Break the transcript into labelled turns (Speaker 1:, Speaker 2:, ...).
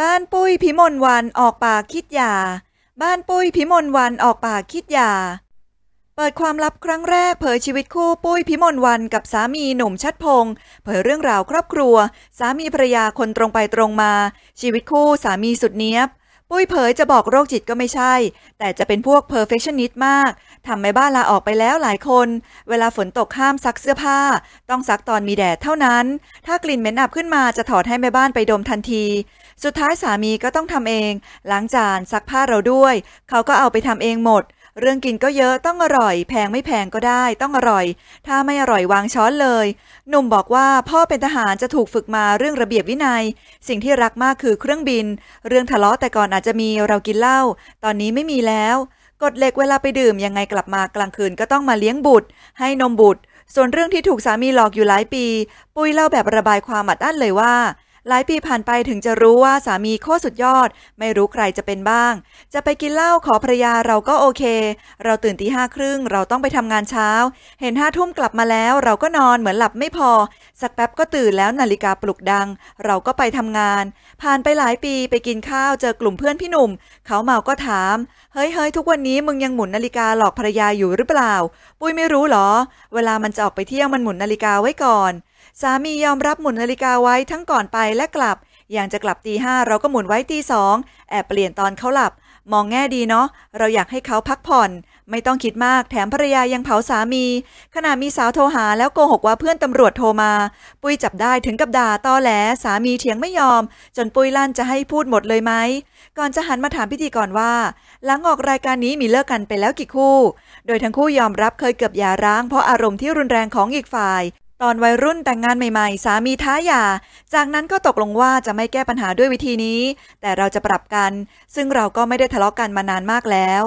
Speaker 1: บ้านปุ้ยพิมลวันออกปากคิดยา บ้านปุ้ยพิมลวันออกปากคิดยา เปิดความลับครั้งแรกเผยชีวิตคู่ปุ้ยพิมลวันกับสามีหนุ่มชัดพงศ์เผยเรื่องราวครอบครัว สามีภรรยาคนตรงไปตรงมา ชีวิตคู่สามีสุดเนี้ยบ ปุ้ยเผยจะบอกโรคจิตก็ไม่ใช่ แต่จะเป็นพวก perfectionist มากทำแม่บ้านลาออกไปแล้วหลายคน เวลาฝนตกห้ามซักเสื้อผ้า ต้องซักตอนมีแดดเท่านั้น ถ้ากลิ่นเหม็นอับขึ้นมาจะถอดให้แม่บ้านไปดมทันทีสุดท้ายสามีก็ต้องทำเองล้างจานซักผ้าเราด้วย เขาก็เอาไปทำเองหมด เรื่องกินก็เยอะต้องอร่อย แพงไม่แพงก็ได้ต้องอร่อย ถ้าไม่อร่อยวางช้อนเลย หนุ่มบอกว่าพ่อเป็นทหารจะถูกฝึกมาเรื่องระเบียบวินยัย สิ่งที่รักมากคือเครื่องบิน เรื่องทะเลาะแต่ก่อนอาจจะมีเรากินเหล้าตอนนี้ไม่มีแล้วกฎเหล็กเวลาไปดื่มยังไงกลับมา กลางคืนก็ต้องมาเลี้ยงบุตร ให้นมบุตร ส่วนเรื่องที่ถูกสามีหลอกอยู่หลายปี ปุ้ยเล่าแบบระบายความอัดอั้นเลยว่าหลายปีผ่านไปถึงจะรู้ว่าสามีโคตรสุดยอด ไม่รู้ใครจะเป็นบ้าง จะไปกินเหล้าขอภรรยาเราก็โอเค เราตื่นตีห้าครึ่งเราต้องไปทำงานเช้า เห็นห้าทุ่มกลับมาแล้วเราก็นอนเหมือนหลับไม่พอ สักแป๊บก็ตื่นแล้วนาฬิกาปลุกดัง เราก็ไปทำงาน ผ่านไปหลายปีไปกินข้าวเจอกลุ่มเพื่อนพี่หนุ่มเขาเมาก็ถามเฮ้ยเฮ้ยทุกวันนี้มึงยังหมุนนาฬิกาหลอกภรรยาอยู่หรือเปล่า ปุ้ยไม่รู้หรอ เวลามันจะออกไปเที่ยวมันหมุนนาฬิกาไว้ก่อนสามียอมรับหมุนนาฬิกาไว้ทั้งก่อนไปและกลับ อย่างจะกลับตีห้าเราก็หมุนไว้ตีสองแอบเปลี่ยนตอนเขาหลับ มองแง่ดีเนาะ เราอยากให้เขาพักผ่อน ไม่ต้องคิดมาก แถมภรรยายังเผาสามี ขณะมีสาวโทรหาแล้วโกหกว่าเพื่อนตำรวจโทรมา ปุ้ยจับได้ถึงกับด่าตอแหล สามีเถียงไม่ยอม จนปุ้ยลั่นจะให้พูดหมดเลยไหม ก่อนจะหันมาถามพิธีกรว่า หลังออกรายการนี้มีเลิกกันไปแล้วกี่คู่ โดยทั้งคู่ยอมรับเคยเกือบหย่าร้าง เพราะอารมณ์ที่รุนแรงของอีกฝ่ายตอนวัยรุ่นแต่งงานใหม่ ๆ สามีท้าหย่า จากนั้นก็ตกลงว่าจะไม่แก้ปัญหาด้วยวิธีนี้ แต่เราจะปรับกัน ซึ่งเราก็ไม่ได้ทะเลาะกกันมานานมากแล้ว